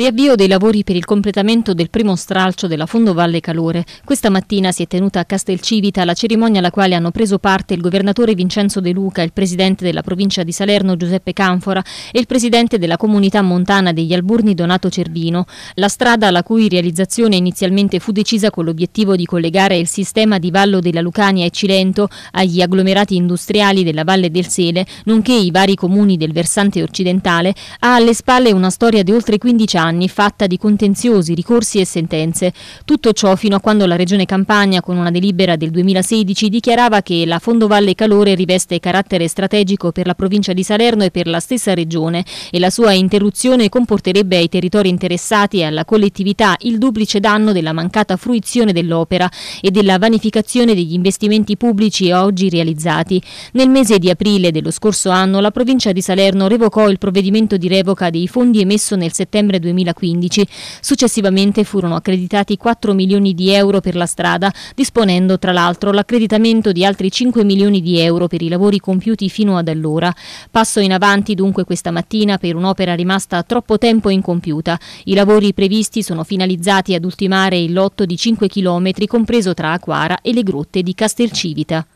Riavvio dei lavori per il completamento del primo stralcio della Fondovalle Calore. Questa mattina si è tenuta a Castelcivita la cerimonia alla quale hanno preso parte il governatore Vincenzo De Luca, il presidente della provincia di Salerno Giuseppe Canfora e il presidente della comunità montana degli Alburni Donato Cervino. La strada la cui realizzazione inizialmente fu decisa con l'obiettivo di collegare il sistema di Vallo della Lucania e Cilento agli agglomerati industriali della Valle del Sele, nonché i vari comuni del versante occidentale, ha alle spalle una storia di oltre 15 anni anni fatta di contenziosi, ricorsi e sentenze. Tutto ciò fino a quando la Regione Campania, con una delibera del 2016, dichiarava che la Fondovalle Calore riveste carattere strategico per la provincia di Salerno e per la stessa Regione e la sua interruzione comporterebbe ai territori interessati e alla collettività il duplice danno della mancata fruizione dell'opera e della vanificazione degli investimenti pubblici oggi realizzati. Nel mese di aprile dello scorso anno la provincia di Salerno revocò il provvedimento di revoca dei fondi emesso nel settembre 2016 2015. Successivamente furono accreditati 4 milioni di euro per la strada, disponendo tra l'altro l'accreditamento di altri 5 milioni di euro per i lavori compiuti fino ad allora. Passo in avanti dunque questa mattina per un'opera rimasta troppo tempo incompiuta. I lavori previsti sono finalizzati ad ultimare il lotto di 5 km compreso tra Aquara e le grotte di Castelcivita.